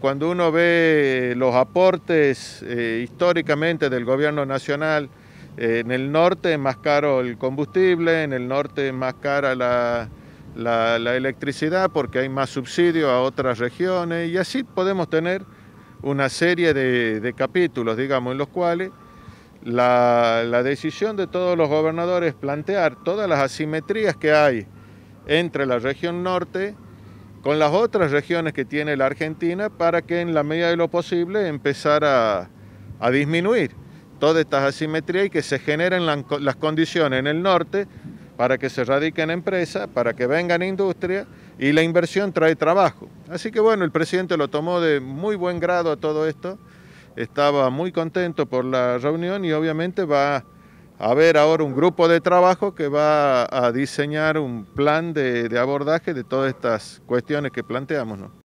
Cuando uno ve los aportes eh, históricamente del gobierno nacional, eh, en el norte es más caro el combustible, en el norte es más cara la, electricidad porque hay más subsidio a otras regiones y así podemos tener una serie de, capítulos, digamos, en los cuales la, la decisión de todos los gobernadores es plantear todas las asimetrías que hay entre la región norte con las otras regiones que tiene la Argentina para que en la medida de lo posible empezar a, disminuir toda esta asimetría y que se generen las condiciones en el norte para que se radiquen empresas, para que vengan industrias y la inversión trae trabajo. Así que bueno, el presidente lo tomó de muy buen grado a todo esto, estaba muy contento por la reunión y obviamente va a a haber ahora un grupo de trabajo que va a diseñar un plan de, de abordaje de todas estas cuestiones que planteamos.